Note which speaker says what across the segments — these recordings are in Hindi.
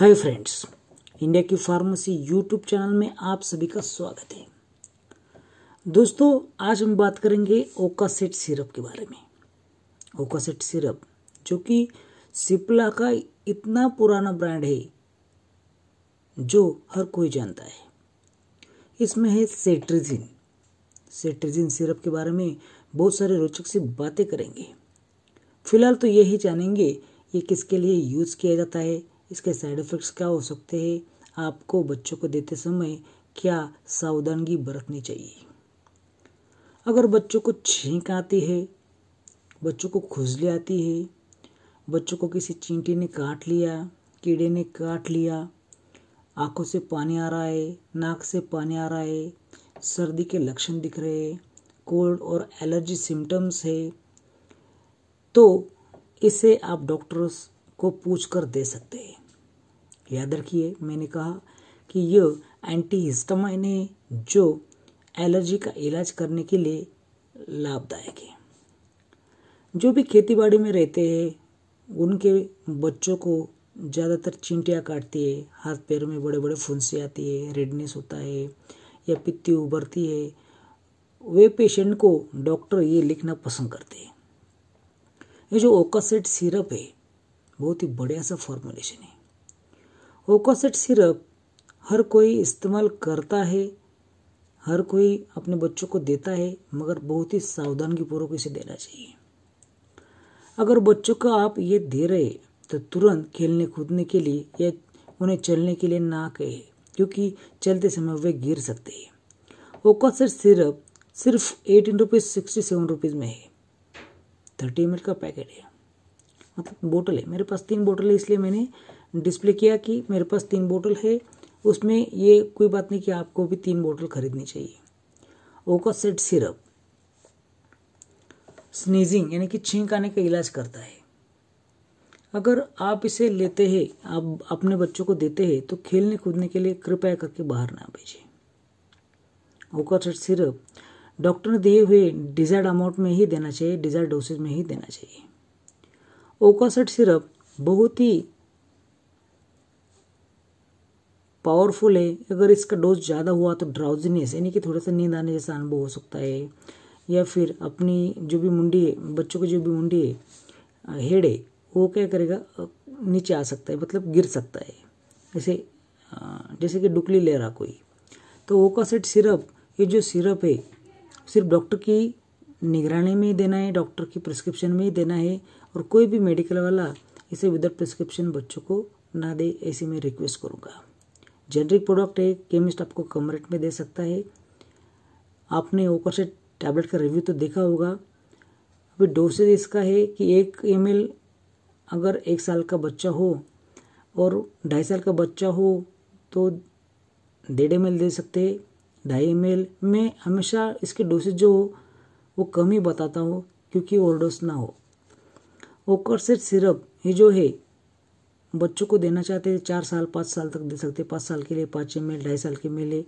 Speaker 1: हाय फ्रेंड्स इंडिया की फार्मेसी यूट्यूब चैनल में आप सभी का स्वागत है दोस्तों आज हम बात करेंगे ओकासेट सिरप के बारे में ओकासेट सिरप जो कि सिप्ला का इतना पुराना ब्रांड है जो हर कोई जानता है इसमें है सेट्रिजिन सेट्रिजिन सिरप के बारे में बहुत सारे रोचक से बातें करेंगे फिलहाल तो यही जानेंगे ये किसके लिए यूज़ किया जाता है इसके साइड इफ़ेक्ट्स क्या हो सकते हैं आपको बच्चों को देते समय क्या सावधानगी बरतनी चाहिए अगर बच्चों को छींक आती है बच्चों को खुजली आती है बच्चों को किसी चींटी ने काट लिया कीड़े ने काट लिया आंखों से पानी आ रहा है नाक से पानी आ रहा है सर्दी के लक्षण दिख रहे हैं कोल्ड और एलर्जी सिम्टम्स है तो इसे आप डॉक्टर्स को पूछ कर दे सकते हैं याद रखिए मैंने कहा कि यह एंटी हिस्टामाइन है जो एलर्जी का इलाज करने के लिए लाभदायक है जो भी खेतीबाड़ी में रहते हैं उनके बच्चों को ज़्यादातर चिंटियाँ काटती है हाथ पैरों में बड़े बड़े फुंसी आती है रेडनेस होता है या पित्ती उभरती है वे पेशेंट को डॉक्टर ये लिखना पसंद करते हैं ये जो ओकासेट सिरप है बहुत ही बढ़िया सा फॉर्मुलेशन है ओकोसेट सिरप हर कोई इस्तेमाल करता है हर कोई अपने बच्चों को देता है मगर बहुत ही सावधानी पूर्वक इसे देना चाहिए अगर बच्चों को आप ये दे रहे तो तुरंत खेलने कूदने के लिए या उन्हें चलने के लिए ना कहे क्योंकि चलते समय वे गिर सकते हैं ओकोसेट सिरप सिर्फ eighteen rupees sixty seven rupees में है थर्टी एम का पैकेट है मतलब बोटल है मेरे पास तीन बोटल है इसलिए मैंने डिस्प्ले किया कि मेरे पास तीन बोतल है उसमें ये कोई बात नहीं कि आपको भी तीन बोतल खरीदनी चाहिए ओका सेट सिरप स्नीजिंग यानी कि छींक आने का इलाज करता है अगर आप इसे लेते हैं आप अपने बच्चों को देते हैं तो खेलने कूदने के लिए कृपया करके बाहर ना भेजें ओकासेट सिरप डॉक्टर ने दिए हुए डिजायर्ड अमाउंट में ही देना चाहिए डिजायर्ड डोसेज में ही देना चाहिए ओकासेट सिरप बहुत ही पावरफुल है अगर इसका डोज ज़्यादा हुआ तो ड्राउजीनेस यानी कि थोड़ा सा नींद आने जैसा अनुभव हो सकता है या फिर अपनी जो भी मुंडी है बच्चों की जो भी मुंडी है हेड है वो क्या करेगा नीचे आ सकता है मतलब गिर सकता है जैसे जैसे कि डुकली ले रहा कोई तो ओकासेट सिरप ये जो सिरप है सिर्फ डॉक्टर की निगरानी में ही देना है डॉक्टर की प्रिस्क्रिप्शन में ही देना है और कोई भी मेडिकल वाला इसे विदाउट प्रिस्क्रिप्शन बच्चों को ना दे ऐसी मैं रिक्वेस्ट करूँगा जेनरिक प्रोडक्ट है केमिस्ट आपको कम रेट में दे सकता है आपने ओकर से टैबलेट का रिव्यू तो देखा होगा अभी डोसेज इसका है कि एक एम अगर एक साल का बच्चा हो और ढाई साल का बच्चा हो तो डेढ़ एम दे सकते ढाई एम मैं हमेशा इसके डोसेज जो हो वो कम ही बताता हूँ क्योंकि ओवरडोज ना हो ओकरसेट सिरप ये जो है बच्चों को देना चाहते हैं चार साल पाँच साल तक दे सकते पाँच साल के लिए पाँच एम एल ढाई साल के मेल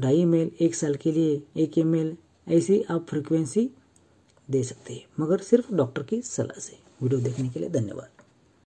Speaker 1: ढाई एम एल एक साल के लिए एक एम एल ऐसी आप फ्रिक्वेंसी दे सकते हैं मगर सिर्फ डॉक्टर की सलाह से वीडियो देखने के लिए धन्यवाद